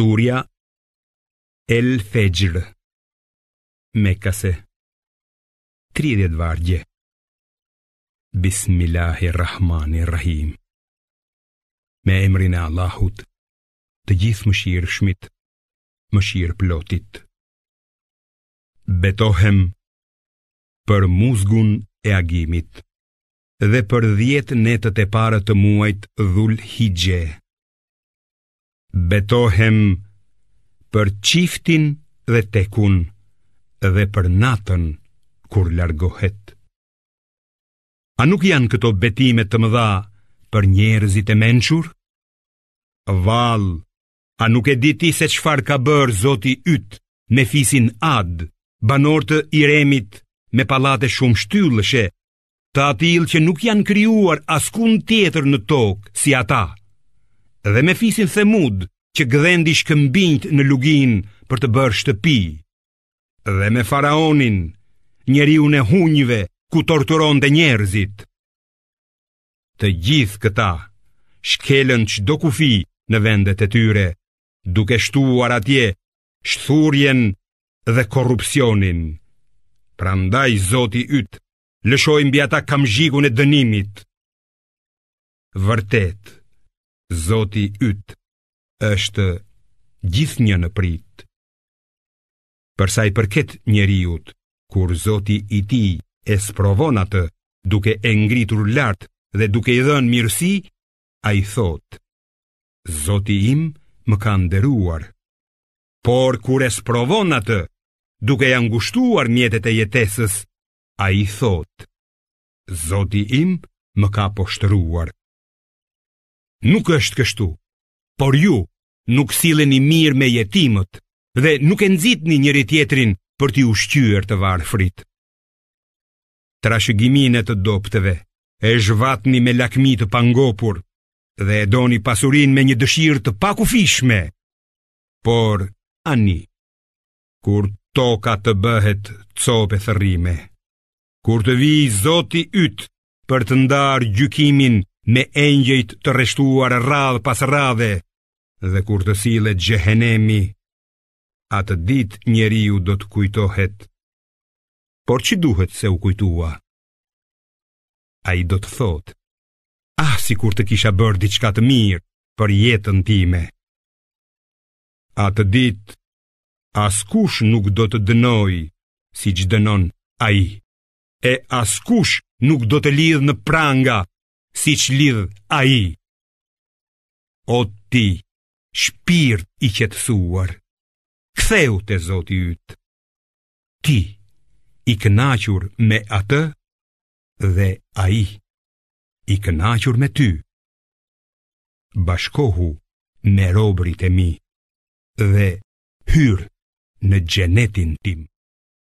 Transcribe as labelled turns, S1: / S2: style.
S1: Surja El Fejr Mekase 30 vargje Bismillahirrahmanirrahim Me emrin e Allahut Të gjithë më shirë shmit Më shirë plotit Betohem
S2: Për muzgun e agimit Dhe për dhjetë netët e parët të muajt dhull hijje Betohem për qiftin dhe tekun dhe për natën kur largohet. A nuk janë këto betime të mëdha për njerëzit e menqur? Val, a nuk e diti se qfar ka bërë zoti ytë me fisin ad, banor të iremit me palate shumë shtyllëshe, të atil që nuk janë kryuar askun tjetër në tokë si ata? dhe me fisin themud që gëdhendi shkëmbint në lugin për të bërë shtëpi, dhe me faraonin njeri në hunjive ku torturon dhe njerëzit. Të gjithë këta shkelen që do kufi në vendet e tyre, duke shtuar atje shthurjen dhe korupcionin. Pra ndaj zoti ytë, lëshojnë bja ta kam e dënimit. Vërtetë, Zoti yt është gjithnjë në prit. Për sa i përket njeriu, kur Zoti i tij e sprovon atë duke e ngritur lart dhe duke i dhënë mirësi, ai thot: Zoti im më ka nderuar. Por kur e sprovon atë duke ia ngushtuar mjetet e jetesës, ai thot: Zoti im më ka poshtruar nuk është kështu. Por ju nuk silleni mirë me jetimët dhe nuk e nxitni njëri tjetrin për t'i ushqyer të varë frit. Trashëgimin e të dopteve e zhvatni me lakmi të pangopur dhe e doni pasurin me një dëshirë të pakufishme. Por, ani, kur toka të bëhet copë e thërime, kur të vi zoti ytë për të ndarë gjykimin me engjëjt të rreshtuar radh pas radhe dhe kur të sillet xhehenemi atë ditë njeriu do të kujtohet por çi duhet se u kujtua ai do të thot, ah sikur të kisha bërë diçka të mirë për jetën time atë ditë askush nuk do të dënoj si që dënon a i, e askush nuk do të lidhë në pranga si që lidh a i. O ti, shpirt i qëtësuar, këtheu të zoti ytë, ti i kënachur me atë dhe a i i kënachur me ty. Bashkohu me robrit e mi
S1: dhe hyrë në gjenetin tim.